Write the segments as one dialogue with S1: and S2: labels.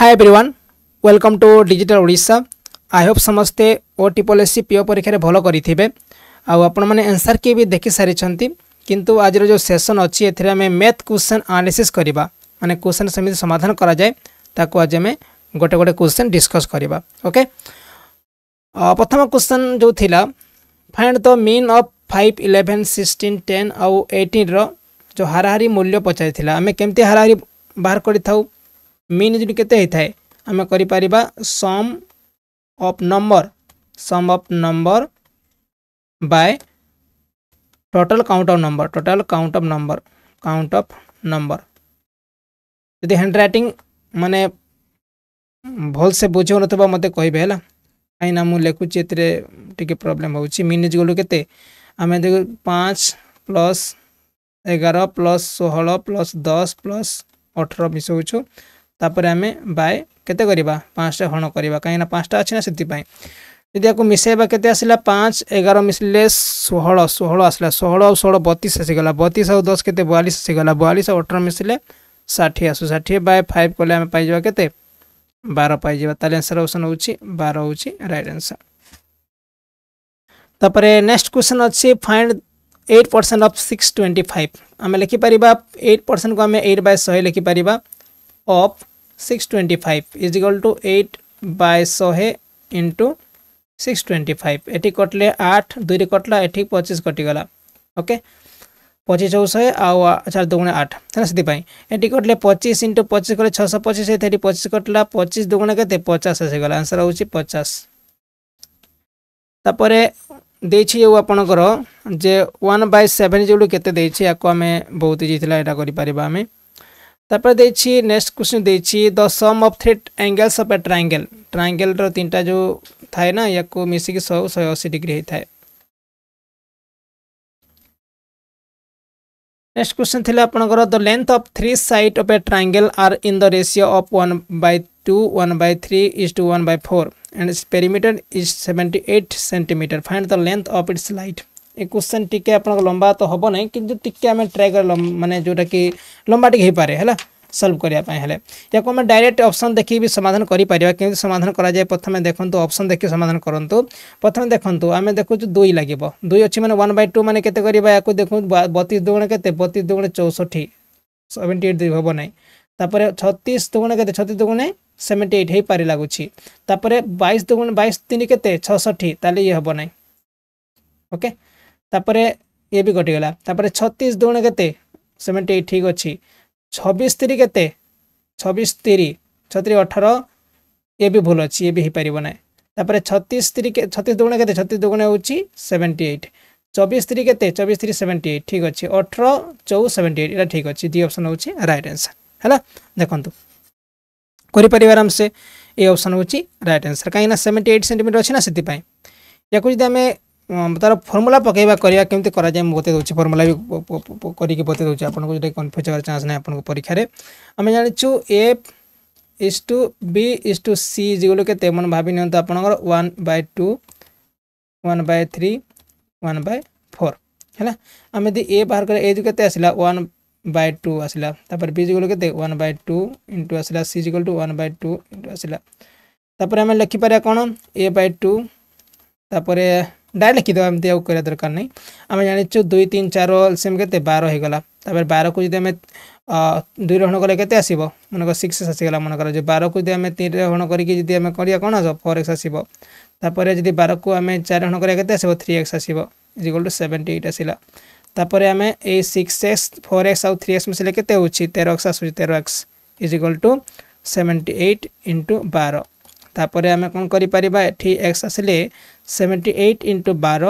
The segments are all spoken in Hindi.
S1: hi everyone welcome to digital Odisha I hope समस्ते O triple S C PO परीक्षा भल करेंगे आपने आंसर किए भी देखी सारी किंतु आज जो सेसन अच्छी एमें मैथ क्वेश्चन आनालीसीस करवा मैंने क्वेश्चन सेमि समाधान कराए ताको आज आम गोटे गोटे क्वेश्चन डिस्कस करवा ओके प्रथम क्वेश्चन जो थी find the mean of five eleven sixteen ten आउ एटीन जो हाराहारी मूल्य पचारी आम केमती हाराहारी बाहर कर ମିନ୍ କେତେ ହେଇଥାଏ ଆମେ କରିପାରିବା sum of number sum of number by total count of number total count of number count of number ଯଦି ହ୍ୟାଣ୍ଡ ରାଇଟିଂ ମାନେ ଭଲସେ ବୁଝାଉନଥିବ ମୋତେ କହିବେ ହେଲା କାହିଁକିନା ମୁଁ ଲେଖୁଛି ଏଥିରେ ଟିକେ ପ୍ରୋବ୍ଲେମ୍ ହେଉଛି ମିନ୍ ଇଜିଗଲୁ କେତେ ଆମେ ଦେଖୁ ପାଞ୍ଚ ପ୍ଲସ୍ ଏଗାର ପ୍ଲସ୍ ଷୋହଳ ପ୍ଲସ୍ ଦଶ ପ୍ଲସ୍ ଅଠର ମିଶାଉଛୁ तापर आम बाय के पाँचटे हण करवा कहीं पाँचटा अच्छे से जी आपको मिसाइबा के पाँच एगार मिसले षोह षोह आसला षोह षोह बतीस आसगला बतीस आ दस के बयालीस आसगला बयालीस अठर मिसले षाठी आसू षाठी बाय फाइव कले आम पाइबा के बार पाइबा तो आंसर हो बार हूँ रईट तापर नेक्स्ट क्वेश्चन अच्छे find eight percent of six twenty five आम लिखिपर एट परसेंट को आम एट बाय शहे लिखिपर of 625 is equal to 8 by 100 into 625 এটি কটলে 8 দুইটি কটলা এটি 25 কটিগলা ওকে 25 हो 100 आउ 4 2 गुणा 8 है ना सेति पई एटी कटले 25 into 25 कले 625 एथेरी 25 कटला 25 2 गुणा केते 50 आसे गला आंसर होउची 50 तापरे ଦେଇଛି ଯେଉଁ ଆପଣଙ୍କର ଯେ ୱାନ୍ ବାଇ ସେଭେନ୍ ଯେଉଁଠୁ କେତେ ଦେଇଛି ୟାକୁ ଆମେ ବହୁତ ଜିଥିଲା ଏଇଟା କରିପାରିବା ଆମେ तापर देखिए नेक्स्ट क्वेश्चन देखिए the sum of three angles of a triangle triangle रन टा जो थाए ना या मिसिक सौ शहे अशी डिग्री होता नेक्स्ट क्वेश्चन थी आपंकर the length of three side of a triangle are in the ratio of one by two one by three is to one by four and perimeter is seventy eight centimetre find the length of its light ଏ କ୍ୱେଶ୍ଚନ୍ ଟିକେ ଆପଣଙ୍କ ଲମ୍ବା ତ ହେବ ନାହିଁ କିନ୍ତୁ ଟିକେ ଆମେ ଟ୍ରାଏ କରିବା ମାନେ ଯେଉଁଟାକି ଲମ୍ବା ଟିକେ ହେଇପାରେ ହେଲା ସଲ୍ଭ କରିବା ପାଇଁ ହେଲେ ୟାକୁ ଆମେ ଡାଇରେକ୍ଟ ଅପସନ୍ ଦେଖିକି ବି ସମାଧାନ କରିପାରିବା କେମିତି ସମାଧାନ କରାଯାଏ ପ୍ରଥମେ ଦେଖନ୍ତୁ ଅପସନ୍ ଦେଖି ସମାଧାନ କରନ୍ତୁ ପ୍ରଥମେ ଦେଖନ୍ତୁ ଆମେ ଦେଖୁଛୁ ଦୁଇ ଲାଗିବ ଦୁଇ ଅଛି ମାନେ ୱାନ୍ ବାଇ ଟୁ ମାନେ କେତେ କରିବା ୟାକୁ ଦେଖନ୍ତୁ ବତିଶ ଦୁଗୁଣ କେତେ ବତିଶ ଦୁଗୁଣ ଚଉଷଠି ସେଭେଣ୍ଟି ଏଇଟ୍ ଦୁଇ ହେବ ନାହିଁ ତାପରେ ଛତିଶ ଦୁଗୁଣ କେତେ ଛତିଶ ଦୁଗୁଣେ ସେଭେଣ୍ଟି ଏଇଟ୍ ହେଇପାରେ ଲାଗୁଛି ତାପରେ ବାଇଶ ଦୁଗୁଣ ବାଇଶ ତିନି କେତେ ଛଅଷଠି ତାହେଲେ ଇଏ ହେବ ନାହିଁ ଓକେ ତାପରେ ଇଏ ବି କଟିଗଲା ତାପରେ ଛତିଶ ଦୁଣ କେତେ ସେଭେଣ୍ଟି ଏଇଟ୍ ଠିକ୍ ଅଛି ଛବିଶ ତିରି କେତେ ଛବିଶ ତିରି ଛତିରି ଅଠର ଇଏ ବି ଭୁଲ ଅଛି ଇଏ ବି ହେଇପାରିବ ନାହିଁ ତାପରେ ଛତିଶ ତିରି ଛତିଶ ଦୁଗୁଣ କେତେ ଛତିଶ ଦୁଗୁଣ ହେଉଛି ସେଭେଣ୍ଟି ଏଇଟ୍ ଚବିଶ ତିରି କେତେ ଚବିଶ ତିରି ସେଭେଣ୍ଟି ଏଇଟ୍ ଠିକ୍ ଅଛି ଅଠର ଚଉ ସେଭେଣ୍ଟି ଏଇଟ୍ ଏଇଟା ଠିକ୍ ଅଛି ଦୁଇ ଅପସନ୍ ହେଉଛି ରାଇଟ୍ ଆନ୍ସର୍ ହେଲା ଦେଖନ୍ତୁ କରିପାରିବେ ଆରାମସେ ଏ ଅପସନ୍ ହେଉଛି ରାଇଟ୍ ଆନ୍ସର୍ କାହିଁକିନା ସେଭେଣ୍ଟି ଏଇଟ୍ ସେଣ୍ଟିମିଟର ଅଛି ନା ସେଥିପାଇଁ ୟାକୁ ଯଦି ଆମେ ତାର ଫର୍ମୁଲା ପକାଇବା କରିବା କେମିତି କରାଯାଏ ମୁଁ ବତାଇ ଦେଉଛି ଫର୍ମୁଲା ବି କରିକି ବତାଇ ଦେଉଛି ଆପଣଙ୍କୁ ଯେଉଁଟା କନଫ୍ୟୁଜ୍ ହେବାର ଚାନ୍ସ ନାହିଁ ଆପଣଙ୍କ ପରୀକ୍ଷାରେ ଆମେ ଜାଣିଛୁ ଏ ଇସ୍ ଟୁ ବି ଇସ୍ ଟୁ ସି ଯେଉଁଗୁলো କେତେ ମାନେ ଭାବି ନିଅନ୍ତୁ ଆପଣଙ୍କର one by two one by three one by four ହେଲା ଆମେ ଯଦି ଏ ବାହାର କରିବା ଏ ଯେଉଁ କେତେ ଆସିଲା ୱାନ୍ বাই টু আসলা তারপরে বি যেগুলো কেতে ওয়ান বাই টু ইন্টু আসলা সি জিগল two one by two into আসলা তারপরে আমি লিখিপারা কোণ এ বাই টু তারপরে डायरेक्ट लिखिदेव एमती आउ କରିବା ଦରକାର ନାହିଁ ଆମେ ଜାଣିଛୁ ଦୁଇ ତିନି ଚାର ଏଲ୍ସିଏମ୍ କେତେ ବାର ହେଇଗଲା ତାପରେ ବାରକୁ ଯଦି ଆମେ ଦୁଇରେ ହଣ କଲେ କେତେ ଆସିବ ମନେକର ସିକ୍ସ ଏକ୍ସ ଆସିଗଲା ମନେକର ଯେ ବାରକୁ ଯଦି ଆମେ ତିନିରେ ହଣ କରିକି ଯଦି ଆମେ କରିବା କ'ଣ ଆସିବ ଫୋର୍ ଏକ୍ସ ଆସିବ ତାପରେ ଯଦି ବାରକୁ ଆମେ ଚାରି ହଣ କରିବା କେତେ ଆସିବ ଥ୍ରୀ ଏକ୍ସ ଆସିବ ଇଜିକାଲ୍ ଟୁ ସେଭେଣ୍ଟି ଏଇଟ୍ ଆସିଲା ତାପରେ ଆମେ ଏଇ ସିକ୍ସ ଏକ୍ସ ଫୋର୍ ଏକ୍ସ ଆଉ ଥ୍ରୀ ଏକ୍ସ ମିଶିଲେ କେତେ ହେଉଛି ତେର ଏକ୍ସ ଆସୁଛି ତେର x equal to seventy eight into ବାର ତାପରେ ଆମେ କ'ଣ କରିପାରିବା ଏଠି ଏକ୍ସ ଆସିଲେ ସେଭେଣ୍ଟି ଏଇଟ୍ ଇଣ୍ଟୁ ବାର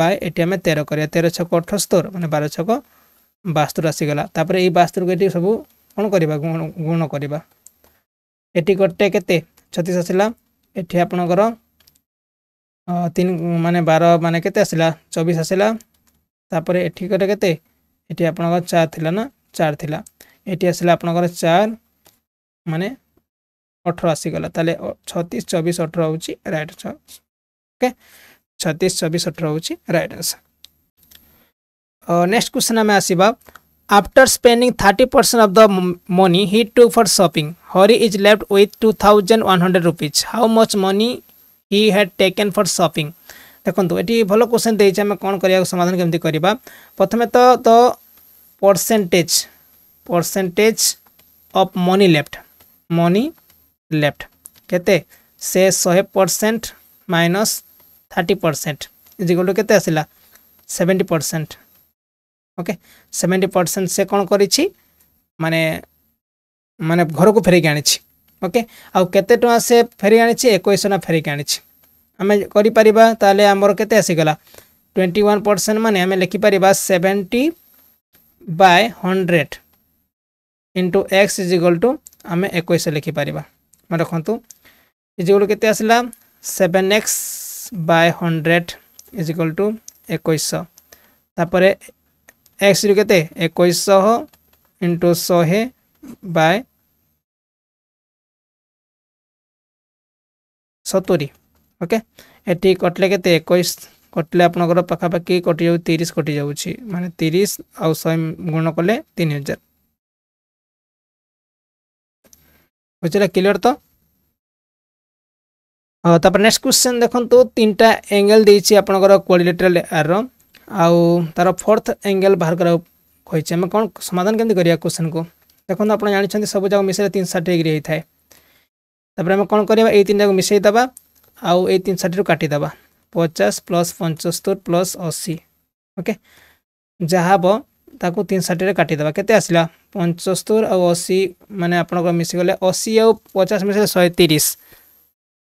S1: ବାଏ ଏଠି ଆମେ ତେର କରିବା ତେର ଛକ ଅଠସ୍ତର ମାନେ ବାର ଛକ ବାସ୍ତୁର ଆସିଗଲା ତାପରେ ଏଇ ବାସ୍ତୁରକୁ ଏଠି ସବୁ କ'ଣ କରିବା ଗୁଣ କରିବା ଏଠି ଗୋଟେ କେତେ ଛତିଶ ଆସିଲା ଏଠି ଆପଣଙ୍କର ତିନି ମାନେ ବାର ମାନେ କେତେ ଆସିଲା ଚବିଶ ଆସିଲା ତାପରେ ଏଠି ଗୋଟେ କେତେ ଏଠି ଆପଣଙ୍କର ଚାରି ଥିଲା ନା ଚାରି ଥିଲା ଏଠି ଆସିଲା ଆପଣଙ୍କର ଚାରି ମାନେ अठर आसीगला तेल छतीस चबीस अठर हो रईट आंसर ओके छतीस चबीस अठर हो रईट आंसर नेक्स्ट क्वेश्चन आम आसवा after spending thirty percent of the money he to for shopping Hari is left with two thousand one hundred rupees how much money he had taken for shopping देखो ये भल क्वेश्चन देखें कौन कर समाधान केमी करवा प्रथम तो the percentage percentage of money left money left के शहे percent minus thirty percent equal to के आसला seventy percent okay seventy percent से कौन कर माने माने घर को फेरिक आनी ओके आते टाँग से फेरी आनी एक टाँग फेरिक आनी आम करें के आसीगला ट्वेंटी वन परसेंट मान आम लिखिपर seventy by hundred into x equal to आम एक लिखिपर ମୁଁ ଦେଖନ୍ତୁ ଇଜିକଲ୍ କେତେ ଆସିଲା seven x by hundred equal to ଏକୋଇଶହ ତାପରେ ଏକ୍ସରୁ କେତେ ଏକୋଇଶହ ଇଣ୍ଟୁ ଶହେ ବାଏ ସତୁରି ଓକେ ଏଠି କଟିଲେ କେତେ ଏକୋଇଶ କଟିଲେ ଆପଣଙ୍କର ପାଖାପାଖି କଟିଯାଉ ତିରିଶ କଟିଯାଉଛି ମାନେ ତିରିଶ ଆଉ ଶହେ ଗୁଣ କଲେ ତିନି ହଜାର বুঝলে ক্লিয়ার তো তারপরে নেক্সট কোশ্চেন দেখন্তু তিনটা এঙ্গেল দিয়েছি আপনার কোয়ালিলেটরাল এর আউ তার ফোর্থ এঙ্গেল বাহার করা কইছে আমি কোন সমাধান কেমতি করিয়া কোশ্চেন কু দেখুন আপনার জাঁচান সবু যাক মিশাইলে তিনশো ষাট ডিগ্রি হয়ে তারপরে আমি কোণ করা এই তিনটাকে মিশাই দেবা আউ এই তিন ষাটু কাটিদেবা পচাশ প্লস পঞ্চস্তর প্লস অশী ওকে যা হব ताको तीन साठ में काटिदे के आसला पंचस्तर आशी मानने मिसीगले अशी आ पचास मिसे शहे तीस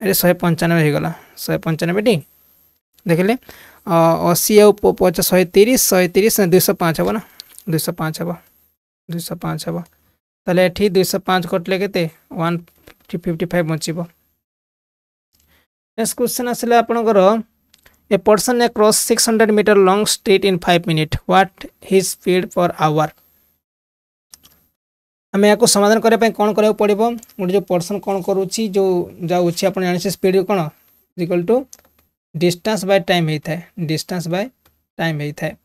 S1: ये शहे पंचानबे हो गला शहे पंचानबे टी ली अशी आ पचास शहे तीस शहे तीस दुईश पाँच हम ना दुई पाँच हम दुईश पाँच हम तेल एटी दुईश पाँच कटले के फिफ्टी फाइव बचे नेक्स्ट क्वेश्चन आसला आपणकर ए A person six hundred metre long street in five minute what his speed per hour आम यहाँ समाधान करने कौन करा पड़ो गोटे जो पर्सन कौन करुच्ची जो जाऊँगी आप जानी स्पीड कौन equal to distance by time होता है डिस्टेंस बाय टाइम होता है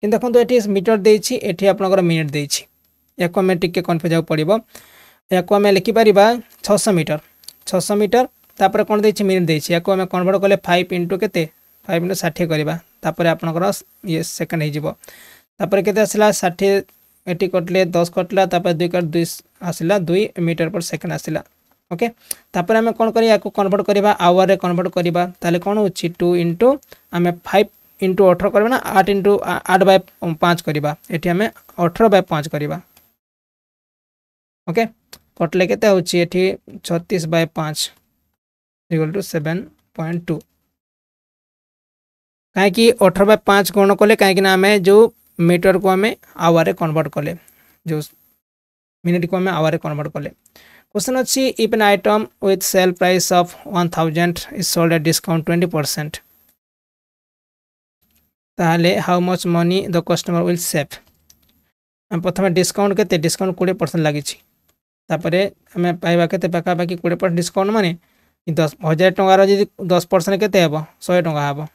S1: कि देखो ये मीटर देखिए आप मिनिट दे टी कनफ्यूज हो पड़ो या लिखिपर छःश मीटर छःश मीटर तापर कौन दे मिनिट दे कन्वर्ट कले फाइव इंटू के फाइव इन्टु षाठिए करवा तापर आपणकर ये सेकेंड होपर के आसला षाठिए ଏଠି କଟିଲେ ଦଶ କଟିଲା ତାପରେ ଦୁଇ କଟ ଦୁଇ ଆସିଲା ଦୁଇ ମିଟର ପର ସେକେଣ୍ଡ ଆସିଲା ଓକେ ତାପରେ ଆମେ କ'ଣ କରିବା ୟାକୁ କନଭର୍ଟ କରିବା ଆୱାରରେ କନଭର୍ଟ କରିବା ତାହେଲେ କ'ଣ ହେଉଛି ଟୁ ଇଣ୍ଟୁ ଆମେ ଫାଇଭ ଇଣ୍ଟୁ ଅଠର କରିବା ନା ଆଠ ଇଣ୍ଟୁ ଆଠ ବାଇ ପାଞ୍ଚ କରିବା ଏଠି ଆମେ ଅଠର ବାଇ ପାଞ୍ଚ କରିବା ଓକେ କଟିଲେ କେତେ ହେଉଛି ଏଠି ଛତିଶ ବାଇ ପାଞ୍ଚ equal to seven point two कहीं अठर बै पाँच गुण कले कहीं आम जो मीटर को आम आवर कनवर्ट कले जो मिनिट को आम आवर कनवर्ट कले क्वेश्चन अच्छे if an item with sale price of one thousand is sold a discount twenty percent ताल how much money the customer will save प्रथम डिस्काउंट के डिस्काउंट कोड़े परसेंट लगी आम पाइबा के पाखापाखि कोड़े परसेंट डिस्काउंट मानी दस हजार टकर दस परसेंट के शहे टाँह हाँ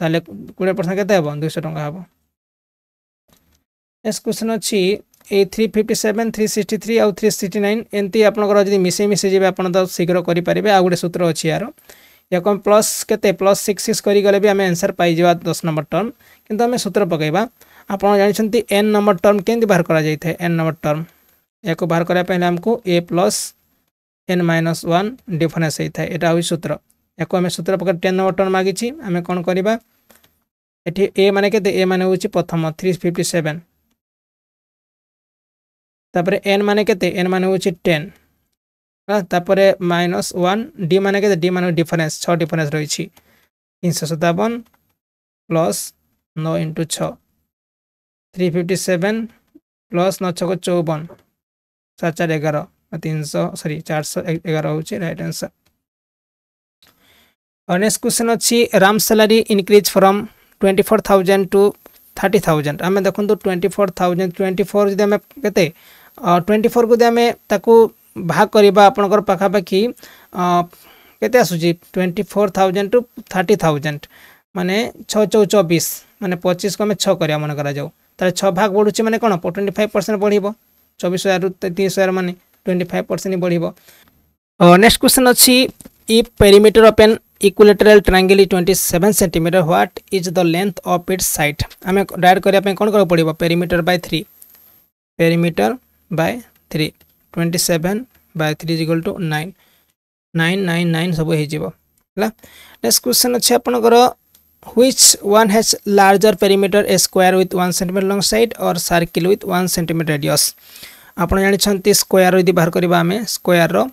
S1: ताले कोड़े परसेंट कहते हैं बंद दूसरे टोंगा है बो इस क्वेश्चन अच्छी ए three fifty seven three sixty three और थ्री सिक्सटी नाइन इन्ती आपनों को राजदी मिसे मिसे जी आपनों तो शीघ्र करी परी भी आगुड़े सूत्र अच्छी यारो या कौन प्लस कहते प्लस सिक्स सिक्स करी गले भी हमें आंसर पाई जीवा दस नंबर टर्म किंतु हमें सूत्र पकड़े नंबर टर्म के बाहर करा जाए बाहर करा पहले a plus n minus one difference है था ये सूत्र ୟାକୁ ଆମେ ସୂତ୍ର ପକାଇ ଟେନ୍ ଅଟନ୍ ମାଗିଛି ଆମେ କ'ଣ କରିବା ଏଠି ଏ ମାନେ କେତେ ଏ ମାନେ ହେଉଛି ପ୍ରଥମ ଥ୍ରୀ ଫିଫ୍ଟି ସେଭେନ୍ ତାପରେ ଏନ୍ ମାନେ କେତେ ଏନ୍ ମାନେ ହେଉଛି ଟେନ୍ ତାପରେ ମାଇନସ୍ ୱାନ୍ ଡି ମାନେ କେତେ ଡି ମାନେ ଡିଫରେନ୍ସ ଛଅ ଡିଫରେନ୍ସ ରହିଛି ତିନିଶହ ସତାବନ ପ୍ଲସ୍ ନଅ ଇଣ୍ଟୁ ଛଅ থ্রি ফিফটি সেভেন প্লস ন ছক চৌবন সাত চার এগারো তিনশো সরি চারশো এগারো হচ্ছে রাইট আনসার और नेक्स्ट क्वेश्चन अच्छी Ram salary increase from twenty four thousand to thirty thousand आम देखो twenty four thousand twenty four जब आम के ट्वेंटी फोर को आम भाग करवा आपणकर पाखापाखि केते twenty four thousand to thirty thousand माने छः चौ चौबीस माने पचीस को आम छः करवा मन कर छः भाग बढ़ुचे मैंने कौन ट्वेंटी फाइव परसेंट बढ़ चौबीस हजार तीस हजार मानने ट्वेंटी फाइव परसेंट बढ़ नेक्स्ट क्वेश्चन अच्छी इ perimeter of an equilateral triangle is seven centimetre what is the length of its side आम डायर करने कौन करा पड़ो perimeter by three perimeter by three twenty seven by three equal to nine nine nine nine सब हो नेक्स्ट क्वेश्चन अच्छे आपंकर which one has larger perimeter a square with 1 cm long side or circle with 1 cm radius आपण जानिछंती स्क्वायर यदि बाहर करबा हमें square root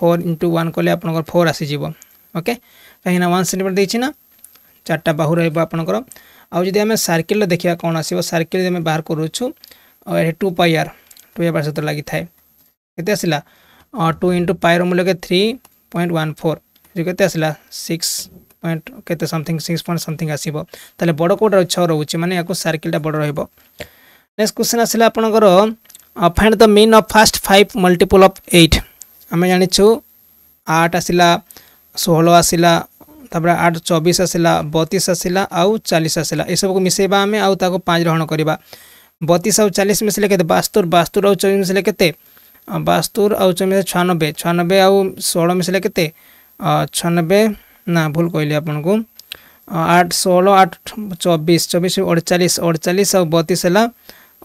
S1: four into one कले आप फोर आसीज ओके कहीं वन सेमिटर देखिए ना चार्टा बाहू रपर आज जब आम सर्किल देखा कौन आस सर्किल बाहर करुच्छू टू पायर टू पायर सहित लगी थाए के टू इंटु पायर मूल्य के थ्री पॉइंट वन फोर जो कैसे आसला सिक्स पॉइंट के समथिंग सिक्स पॉइंट समथिंग आसवे बड़ कौट छ रोचे मैंने या सर्किलटा बड़ रेक्स क्वेश्चन आसा आप find the mean of first five multiple of eight आम जाचु आठ आसला षोह आसला तापर आठ चौबीस आसला बतीस आसला आउ चालीस आसला यह सबको मिसेवा आम आगे पाँच ग्रहण करवा बतीस आउ चालीस मिसले के बास्तुर बास्तुर आउ चौबीस मिसले के बास्तुर आउ चौबीस छयानबे छयानबे आउ षोह मिसले के छयानबे ना भूल कहली आपन को आठ षोह आठ चबीस चबीस अड़चाश अड़चाश आउ बतीस है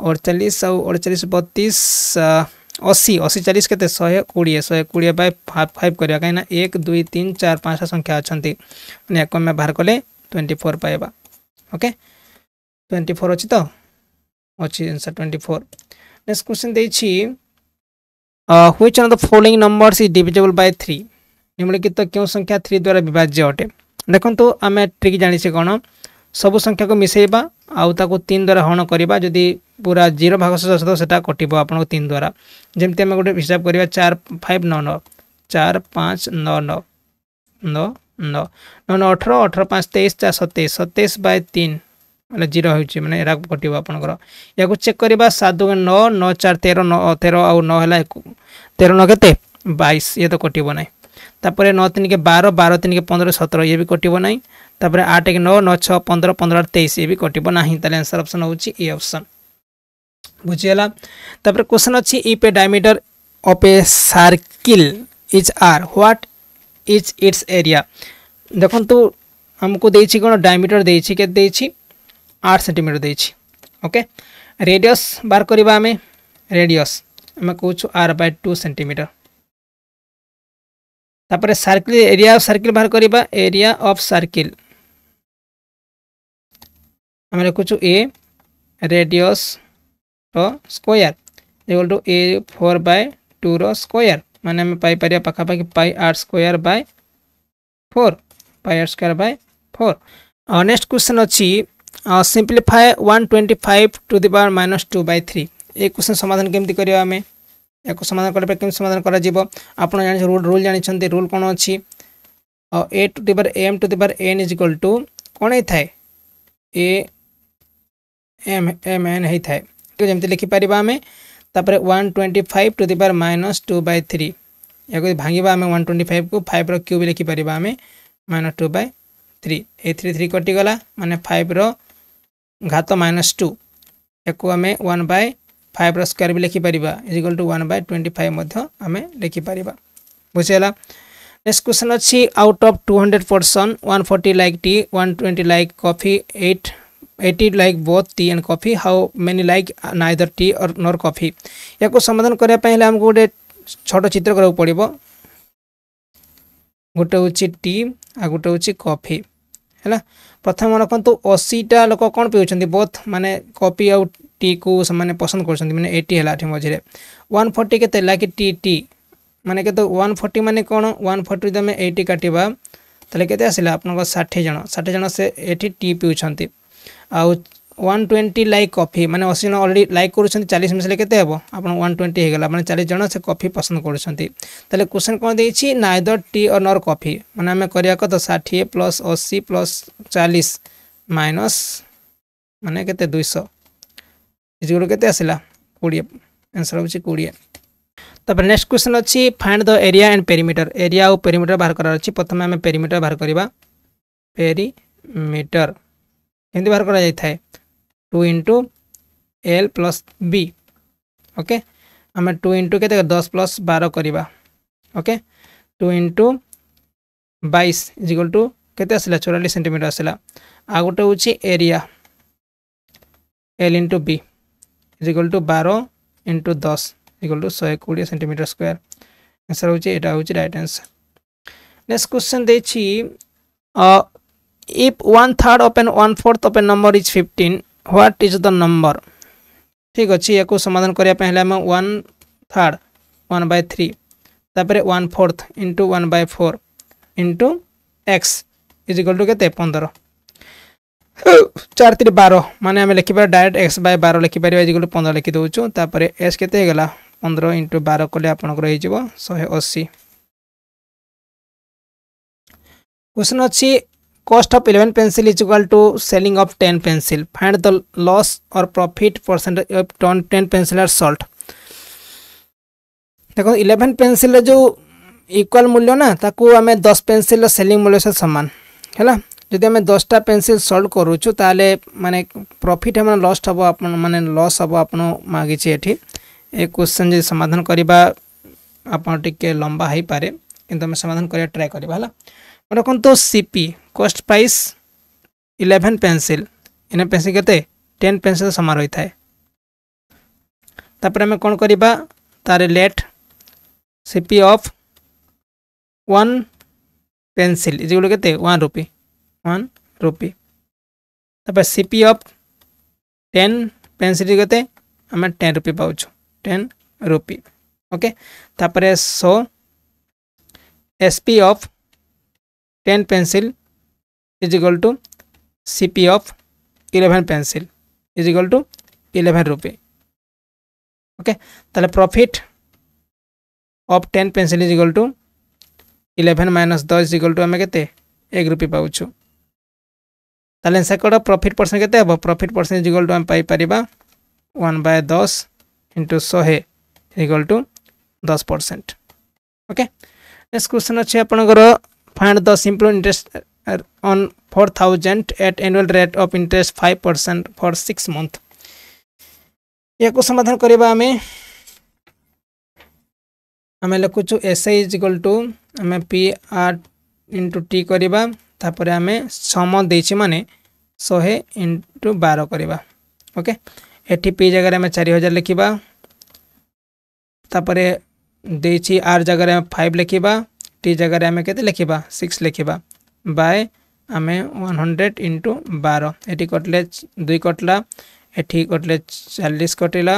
S1: अड़चाश आउ अड़चाश बतीस ଅଶୀ ଅଶୀ ଚାଳିଶ କେତେ ଶହେ କୋଡ଼ିଏ ଶହେ କୋଡ଼ିଏ ବାଇ ଫାଇଭ୍ କରିବା କାହିଁକିନା ଏକ ଦୁଇ ତିନି ଚାରି ପାଞ୍ଚଟା ସଂଖ୍ୟା ଅଛନ୍ତି ମାନେ ୟାକୁ ଆମେ ବାହାର କଲେ ଟ୍ୱେଣ୍ଟି ଫୋର୍ ପାଇବା ଓକେ ଟ୍ୱେଣ୍ଟି ଫୋର୍ ଅଛି ତ ଅଛି answer twenty four next question ଦେଇଛି which on the following numbers is divisible by three ନିମ୍ନଲିଖିତ କେଉଁ ସଂଖ୍ୟା ଥ୍ରୀ ଦ୍ୱାରା ବିଭାଜ୍ୟ ଅଟେ ଦେଖନ୍ତୁ ଆମେ ଟ୍ରିକ୍ ଜାଣିଛେ କ'ଣ ସବୁ ସଂଖ୍ୟାକୁ ମିଶାଇବା ଆଉ ତାକୁ ତିନି ଦ୍ୱାରା ହରଣ କରିବା ଯଦି ପୁରା ଜିରୋ ଭାଗ ସହିତ ସେଟା କଟିବ ଆପଣଙ୍କୁ ତିନି ଦ୍ୱାରା ଯେମିତି ଆମେ ଗୋଟେ ହିସାବ କରିବା ଚାର ଫାଇଭ୍ ନଅ ନଅ ଚାର ପାଞ୍ଚ ନଅ ନଅ ନଅ ନଅ ନଅ ନଅ ଅଠର ଅଠର ପାଞ୍ଚ ତେଇଶ ଚାର ସତେଇଶ ସତେଇଶ ବାଇ ତିନି ମାନେ ଜିରୋ ହେଉଛି ମାନେ ଏରା କଟିବ ଆପଣଙ୍କର ଏହାକୁ ଚେକ୍ କରିବା ସାତ ଦୁଇ ନଅ ନଅ ଚାର ତେର ନଅ ତେର ଆଉ ନଅ ହେଲା ତେର ନଅ କେତେ ବାଇଶ ଇଏ ତ କଟିବ ନାହିଁ तापर नौ तीन के बार बार तीन के पंद्रह सतर ये भी कटो ना तापर आठ एक नौ नौ छः पंद्रह पंद्रह आठ तेईस ये भी कटो ना आंसर अप्सन हो अप्सन बुझीगला तापर क्वेश्चन अच्छी if a diameter of a circle is r what is its area देखु आमको तो दे कौन डायमिटर दे आठ सेमिटर देके रेडियस बार करवा आम रेडियस आम कौच आर बै टू सेमिटर तापर सर्किल एरिया ऑफ सर्किल बाहर करवा एरिया ऑफ सर्किल आम रखु ए रेडियस स्क्वायर इक्वल टू ए फोर बाय टू रोयर मान आम पाइपर पखापाखि pi r square by four pi r square by four next question अच्छी simplify one twenty five to the power minus two by three ये क्वेश्चन समाधान केमती करें या समाधान करने के समाधान हो रूल रूल जानते रूल कौन अच्छी a to the power m to the power n is equal to कौन ही था एम एम एन होता जमी ठीक है लिखिपर आम तापर one twenty five to the power minus two by three या भांग आम वन ट्वेंटी फाइव को फाइव र्यूब लिखिपर आम माइनस टू बै थ्री ए थ्री थ्री कटिगला मैंने फाइव र घात माइनस टू या वन बै फाइव स्क्वयर भी लिखिपर equal to one by twenty five आम लिखिपर बुझेगा नेक्स्ट क्वेश्चन अच्छी out of two hundred person one forty like tea one twenty like coffee eight eighty like both tea and coffee how many like neither tea or nor coffee या को समाधान करने आमको गोटे छोट चित्र करा पड़ गोटे हूँ टी आ गोटे हूँ है प्रथम रखु अशीटा लोक कौन पीऊँ बोथ मानने कफी आउ ଟିକୁ ସେମାନେ ପସନ୍ଦ କରୁଛନ୍ତି ମାନେ ଏଇଟି ହେଲା ଏଠି ମଝିରେ ୱାନ୍ ଫର୍ଟି କେତେ ହେଲା କି ଟି ଟି ମାନେ କେତେ ୱାନ୍ ଫର୍ଟି ମାନେ କ'ଣ ୱାନ୍ ଫର୍ଟିରୁ ଯଦି ଆମେ ଏଇଟି କାଟିବା ତାହେଲେ କେତେ ଆସିଲା ଆପଣଙ୍କ ଷାଠିଏ ଜଣ ଷାଠିଏ ଜଣ ସେ ଏଠି ଟି ପିଉଛନ୍ତି ଆଉ ୱାନ୍ ଟ୍ୱେଣ୍ଟି ଲାଇକ୍ କଫି ମାନେ ଅଶୀ ଜଣ ଅଲରେଡ଼ି ଲାଇକ୍ କରୁଛନ୍ତି ଚାଳିଶ ମିଶାଇଲେ କେତେ ହେବ ଆପଣ ୱାନ୍ ଟ୍ୱେଣ୍ଟି ହେଇଗଲା ମାନେ ଚାଳିଶ ଜଣ ସେ କଫି ପସନ୍ଦ କରୁଛନ୍ତି ତାହେଲେ କ୍ୱେଶ୍ଚନ୍ କ'ଣ ଦେଇଛି ନାଇଦର ଟି ଓ ନର୍ କଫି ମାନେ ଆମେ କରିବା କଥା ଷାଠିଏ ପ୍ଲସ୍ ଅଶୀ ପ୍ଲସ୍ ଚାଳିଶ ମାଇନସ୍ ମାନେ କେତେ ଦୁଇଶହ इजगुड़ के कोड़े आंसर होड़े तप नेक्स्ट क्वेश्चन अच्छी find the area and perimeter area और पेरीमिटर बाहर कर प्रथम आम पेरीमिटर बाहर करवा पेरीमिटर कमी बाहर कर two into l plus b okay आम टू इंटु के दस प्लस बार करवा ओके टू इंटु बैश इजिकल टू के आसा चौराल सेमिटर आसला आ गोटे हूँ area l into b is equal to बार इंटु दस इक्वल टू शहे कोड़े सेमिटर स्क्वयर आंसर होटा हूँ रईट आंसर नेक्स्ट क्वेश्चन देखिए if one third of an one fourth of an number is fifteen what is the number ठीक अच्छे या समाधान करने one third one by three तापर one fourth into one by four into x is equal to के पंदर चार तीन बार मान आम লিখিপার डायरेक्ट एक्स বাই बार लिखिपर যেগুলো पंद्रह লিখি দেছু তাপরে এক্স কেতে হয়ে গলা পনেরো ইন্টু বার क्वेश्चन अच्छी cost of eleven pencil is equal to selling of ten pencil find the loss or profit percentage of ten ten pencil result देख इलेवेन पेनसिल जो इक्वाल मूल्य ना ताकू आम दस पेनसिल सेलिंग मूल्य से सामान है ᱡᱚᱛᱮમે 10 ᱴᱟ ᱯᱮᱱᱥᱤᱞ ᱥᱚᱞᱵ ᱠᱚᱨᱩᱪᱩ ᱛᱟᱦᱞᱮ ᱢᱟᱱᱮ ᱯᱨᱚᱯᱷᱤᱴ ᱦᱟᱢᱟ ᱞᱚᱥᱴ ᱦᱚᱵᱚ ᱟᱯᱱᱟ ᱢᱟᱱᱮ ᱞᱚᱥ ᱦᱟᱵᱚ ᱟᱯᱱᱚ ᱢᱟᱜᱤ ᱪᱮ ᱮᱴᱤ ᱮ ᱠᱣᱮᱥᱪᱟᱱ ᱡᱮ ᱥᱟᱢᱟᱫᱷᱟᱱ ᱠᱟᱨᱤᱵᱟ ᱟᱯᱱᱚ ᱴᱤᱠᱮ ᱞᱚᱢᱵᱟ ᱦᱟᱭ ᱯᱟᱨᱮ ᱠᱤᱱᱛᱚ ᱢᱮ ᱥᱟᱢᱟᱫᱷᱟᱱ ᱠᱟᱨᱤ ᱴᱨᱟᱭ ᱠᱟᱨᱤᱵᱟ ᱦᱟᱞᱟ ᱢᱟᱨᱠᱚᱱ ᱛᱚ C P cost price 11 pencil ᱤᱱᱟ ᱯᱮᱱᱥᱤᱞ ᱠᱮᱛᱮ 10 ᱯᱮᱱᱥ वन रुपी तप सीपी अफ टेन पेनसिल कैसे आम टेन रुपी पाच टेन रुपी ओके तापर so SP of ten pencil equal to CP of eleven pencil equal to eleven rupee okay ताले profit of ten pencil equal to eleven minus दस इजिकल टू आम के एक रुपी पाचु ତାହେଲେ ଆନ୍ସର୍ କ'ଣ ପ୍ରଫିଟ୍ ପରସେଣ୍ଟ କେତେ ହେବ ପ୍ରଫିଟ୍ ପରସେଣ୍ଟ ଇକ୍ୱାଲ୍ ଟୁ ଆମେ ପାଇପାରିବା ୱାନ୍ ବାଏ ଦଶ ଇଣ୍ଟୁ ଶହେ ଇକ୍ୱାଲ୍ ଟୁ ଦଶ ପରସେଣ୍ଟ ଓକେ ନେକ୍ସଟ କ୍ୱେଶ୍ଚନ୍ ଅଛି ଆପଣଙ୍କର find the simple interest on four thousand at annual rate of interest five percent for six month ଏହାକୁ ସମାଧାନ କରିବା ଆମେ ଆମେ ଲେଖୁଛୁ S I is equal to ଆମେ ପି ଆର୍ ଇଣ୍ଟୁ ଟି କରିବା ତାପରେ ଆମେ ସମ ଦେଇଛି ମାନେ ଶହେ ଇଣ୍ଟୁ ବାର କରିବା ଓକେ ଏଠି ପି ଜାଗାରେ ଆମେ ଚାରି ହଜାର ଲେଖିବା ତାପରେ ଦେଇଛି ଆର୍ ଜାଗାରେ ଆମେ ଫାଇଭ୍ ଲେଖିବା ଟି ଜାଗାରେ ଆମେ କେତେ ଲେଖିବା ସିକ୍ସ ଲେଖିବା ବାଏ ଆମେ ୱାନ୍ ହଣ୍ଡ୍ରେଡ଼ ଇଣ୍ଟୁ ବାର ଏଠି କଟିଲେ ଦୁଇ କଟିଲା ଏଠି କଟିଲେ ଚାଳିଶ କଟିଲା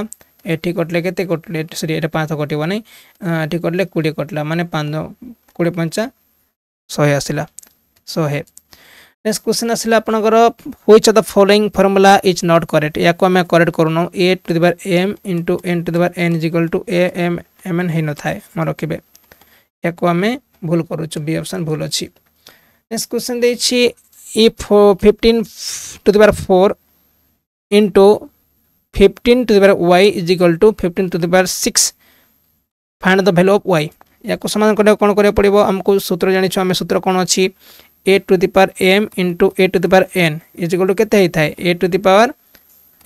S1: ଏଠି କଟିଲେ କେତେ କଟିଲେ ସରି ଏଇଟା ପାଞ୍ଚ କଟିବ ନାହିଁ ଏଠି କଟିଲେ କୋଡ଼ିଏ କଟିଲା ମାନେ ପାଞ୍ଚ କୋଡ଼ିଏ ପଞ୍ଚା ଶହେ ଆସିଲା ଶହେ ନେକ୍ସଟ କ୍ୱେଶ୍ଚନ୍ ଆସିଲା ଆପଣଙ୍କର which of the following formula is not correct ଏହାକୁ ଆମେ କରେକ୍ଟ କରୁନୁ a to the power m into n to the power n equal to a m m n ହେଇନଥାଏ ମନେ ରଖିବେ ଏହାକୁ ଆମେ ଭୁଲ କରୁଛୁ ବି ଅପସନ୍ ଭୁଲ ଅଛି ନେକ୍ସଟ କ୍ୱେଶ୍ଚନ୍ ଦେଇଛି ଇ fifteen to the power four into fifteen to the power y equal to fifteen to the power six find the value of y ଏହାକୁ ସମାଧାନ କରିବାକୁ କ'ଣ କରିବାକୁ ପଡ଼ିବ ଆମକୁ ସୂତ୍ର ଜାଣିଛୁ ଆମେ ସୂତ୍ର କ'ଣ ଅଛି a to the power m into a to the power n equal to के a to the power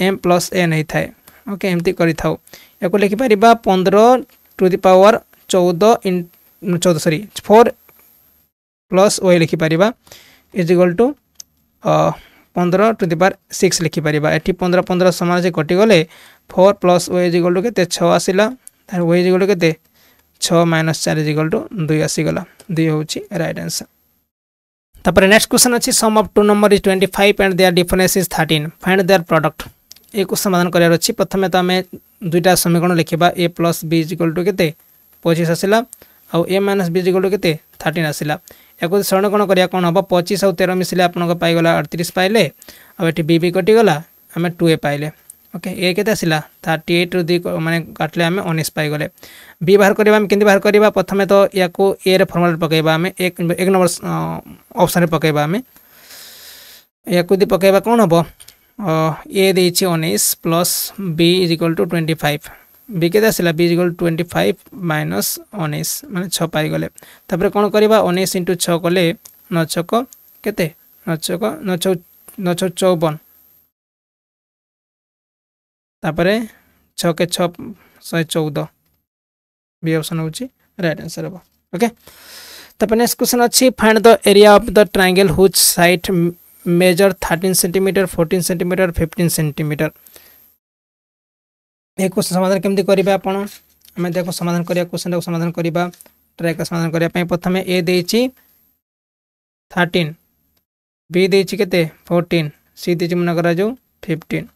S1: m plus n होता है ओके एमती करूँ लिखिपर पंदर टू दि पावर चौदह इन चौदह सरी फोर प्लस वाई लिखिपर इज इजिकल टू पंद्रह टू दि पावर सिक्स लिखिपर ये पंद्रह पंद्रह समान से कटिगले four plus is equal to के छः आसला इज इजिकल टू के छः माइनस चार इज ইজিকল टू दुई आसीगला दुई হচ্ছে रईट आंसर तपर नेक्स्ट क्वेश्चन अच्छी sum of two number is twenty five and their difference is thirteen find their product ये क्वेश्चन समाधान कर प्रथम तो आम दुईटा समीकरण लिखा a plus b equal to के पचीस आसला आउ a minus b equal to के थर्टिन आसला या सरण कौन कराया हम पचीस आउ तेर मिसले आपगला अड़तीस पाइले आठ बी बी कटिगला आम टू ए पाइले ওকে এ কেতে আসিলা থার্টি এইট রু দুই মানে কাটলে আমি উনিশ পাইগলে বি বাহার করা আমি কেমি বাহার করা প্রথমে তো ইয়াকু এ রে ফর্মুলা পকাইবা আমি এক এক নম্বর অপশানে পকাইবা আমি ইয়াকু যদি পকাইবা কোণ হব এ দিয়েছি উনিশ plus b is equal to twenty five b কেতে আসিলা b is equal twenty five minus উনিশ মানে ছ পাইগলে তাপরে কোণ করা উনিশ ইন্টু ছ কলে ন ছক কেতে ন ছক ন চৌবন तापर छके ଛଅ चौदह ଚଉଦ ବି ଅପସନ୍ ହେଉଛି ରାଇଟ୍ ଆନ୍ସର୍ ହେବ ଓକେ ତାପରେ ନେକ୍ସଟ କ୍ୱେଶ୍ଚନ୍ ଅଛି find the area of the triangle whose measure thirteen centimeter fourteen centimeter fifteen centimeter ये क्वेश्चन समाधान केमती करेंगे आप आम देख समाधान करा क्वेश्चन टाक समाधान करवा ट्राएक समाधान करने प्रथम ए दे थर्टीन बी दे फोर्टीन सी देखिए मना कर जो फिफ्टीन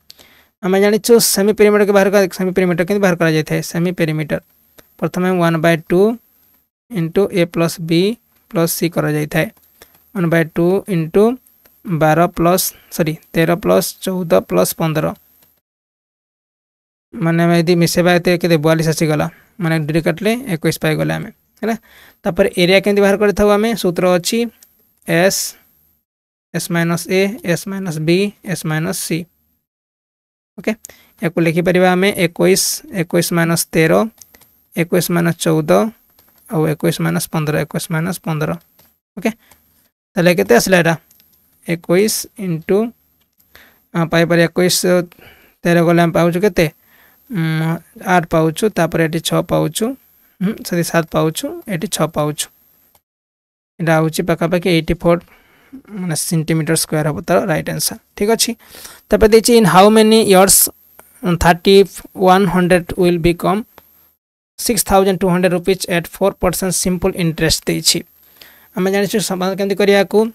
S1: आम जाचु सेमी पेरीमिटर के बाहर सेमी पेरीमिटर कमी बाहर कराई थाए सेमी पेरीमिटर प्रथम one by two into a plus b plus c कर वन बाय टू इंटु बार प्लस सरी तेर प्लस चौदह प्लस पंदर मैंने यदि मिसेवा के बयालीस आसीगला मैंने डी काटले एक पाईगले आम है एरिया के बाहर करें सूत्र अच्छी s s minus a s minus b s minus c okay या लिखिपर आम एक एक माइनस तेर एक माइनस चौद आउ एक माइनस पंद्रह एक माइनस पंद्रह ओके तेल के आसला यहाँ एक इंटु पाइपर एक तेरह गले पाच के आठ पाऊँ तापर ये छ पाऊँ सरी सात पाऊँ ये छ यहाँ हूँ पखापाखि एट्टी फोर मैं सेन्टीमिटर स्क्वयर हम तर रईट आंसर ठीक अच्छे तप in how many years thirty one hundred will be come six thousand two hundred rupees at four percent simple interest देखे जानसु समाधान कमी करा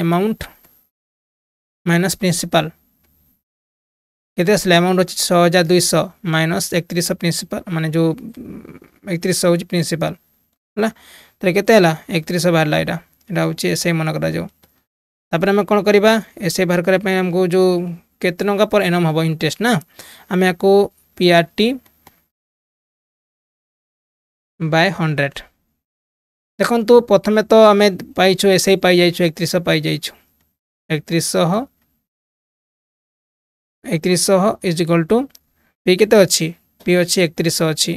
S1: एमाउंट माइनस प्रिंसिपल के अमाउंट अच्छे छः हजार दुईश माइनस एक तीस प्रिंसिपल मानने जो एक तीस हो प्रिंसिपल है तो कैसे एक तीस बाहर यहाँ ଏଇଟା ହେଉଛି ଏସ୍ ଆଇ ମନେ କରାଯାଉ ତାପରେ ଆମେ କ'ଣ କରିବା ଏସ୍ ଆଇ ବାହାର କରିବା ପାଇଁ ଆମକୁ ଯେଉଁ କେତେ ଟଙ୍କା ପର୍ ଏନମ୍ ହେବ ଇଣ୍ଟ୍ରେଷ୍ଟ ନା ଆମେ ଆକୁ P R T by hundred ଦେଖନ୍ତୁ ପ୍ରଥମେ ତ ଆମେ ପାଇଛୁ ଏସ୍ ଆଇ ପାଇଯାଇଛୁ ଏକତିରିଶହ ପାଇଯାଇଛୁ ଏକତିରିଶହ ଏକତିରିଶହ ଇଜିକଲ୍ ଟୁ ପି କେତେ ଅଛି ପି ଅଛି ଏକତିରିଶହ ଅଛି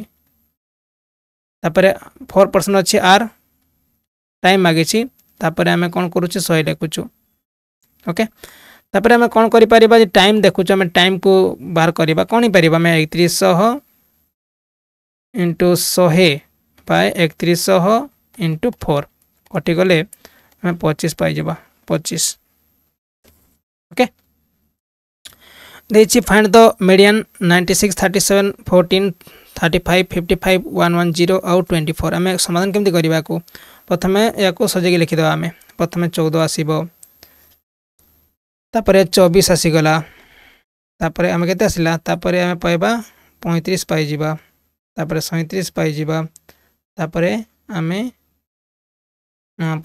S1: ତାପରେ ଫୋର୍ ପର୍ସେଣ୍ଟ ଅଛି ଆର୍ ଟାଇମ୍ ମାଗିଛି ତାପରେ ଆମେ କ'ଣ କରୁଛେ ଶହେ ଲେଖୁଛୁ ଓକେ ତାପରେ ଆମେ କ'ଣ କରିପାରିବା ଯେ ଟାଇମ୍ ଦେଖୁଛୁ ଆମେ ଟାଇମ୍କୁ ବାହାର କରିବା କ'ଣ ହେଇପାରିବ ଆମେ ଏକତିରିଶଶହ ଇଣ୍ଟୁ ଶହେ ପାଏ ଏକତିରିଶଶହ ଇଣ୍ଟୁ ଫୋର୍ କଟିଗଲେ ଆମେ ପଚିଶ ପାଇଯିବା ପଚିଶ ଓକେ ଦେଇଛି find the median ninety six thirty seven fourteen thirty five fifty five one one zero ଆଉ ଟ୍ୱେଣ୍ଟି ଫୋର୍ ଆମେ ସମାଧାନ କେମିତି କରିବାକୁ प्रथम या सजेक लिखिद आम प्रथम चौदह आसब चबीस आसीगलापर आम के आसलापर आम पाइबा पैंतीस पाइबापर सैंतीस पाइबापर आम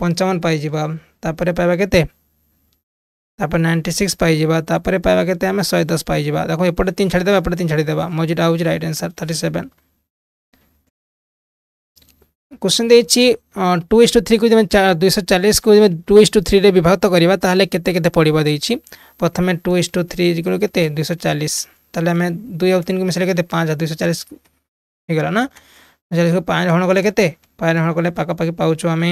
S1: पंचावन पाइबापर पाइबा के नाइंटी सिक्स पाइबापर पाइबा के शहे दस पाइबा देखो एपटे तीन छाड़ीदेव एपटे तीन छाड़ीदे मजीटा हो right answer thirty seven question दे टू एस टू थ्री को दुईश चालीस को टू एस टू थ्री विभक्त करवा तो के पड़ा पड़वा प्रथम टू एस टू थ्री के दुई चालीस तेल आम दुई आउ तीन को मिसाइल के पाँच दुई चालीस होगा ना चालीस को पाँच हण कले के पाँच हण कले पाखापाखि पाच आम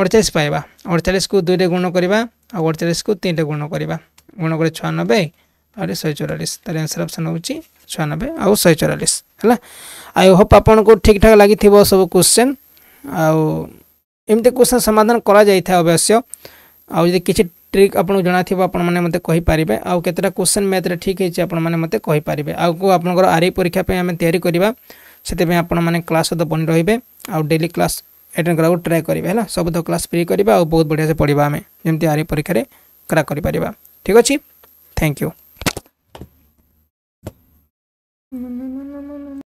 S1: अड़चाश पाइबा अड़चाश को दुईटे गुण करवा अड़चाई को तीन गुण करवा गुण कले छानबे ଆହୁରି ଶହେ ଚଉରାଳିଶ ତାର ଆନ୍ସର୍ ଅପସନ୍ ହେଉଛି ଛୟାନବେ ଆଉ ଶହେ ଚଉରାଳିଶ ହେଲା ଆଇ ହୋପ୍ ଆପଣଙ୍କୁ ଠିକ୍ ଠାକ୍ ଲାଗିଥିବ ସବୁ କୋଶ୍ଚେନ୍ ଆଉ ଏମିତି କୋଶ୍ଚେନ୍ ସମାଧାନ କରାଯାଇଥାଏ ଅବଶ୍ୟ ଆଉ ଯଦି କିଛି ଟ୍ରିକ୍ ଆପଣଙ୍କୁ ଜଣାଥିବ ଆପଣମାନେ ମୋତେ କହିପାରିବେ ଆଉ କେତେଟା କୋଶ୍ଚେନ୍ ମ୍ୟାଥ୍ରେ ଠିକ୍ ହେଇଛି ଆପଣମାନେ ମୋତେ କହିପାରିବେ ଆଗକୁ ଆପଣଙ୍କର ଆର୍ ଆଇ ପରୀକ୍ଷା ପାଇଁ ଆମେ ତିଆରି କରିବା ସେଥିପାଇଁ ଆପଣମାନେ କ୍ଲାସ୍ ସହିତ ବନି ରହିବେ ଆଉ ଡେଲି କ୍ଲାସ୍ ଆଟେଣ୍ଡ କରିବାକୁ ଟ୍ରାଏ କରିବେ ହେଲା ସବୁତ କ୍ଲାସ୍ ଫ୍ରି କରିବା ଆଉ ବହୁତ ବଢ଼ିଆସେ ପଢ଼ିବା ଆମେ ଯେମିତି ଆର୍ ଆଇ ପରୀକ୍ଷାରେ କ୍ରାକ୍ କରିପାରିବା ଠିକ୍ ଅଛି ଥ୍ୟାଙ୍କ ୟୁ 嗯嗯嗯嗯嗯。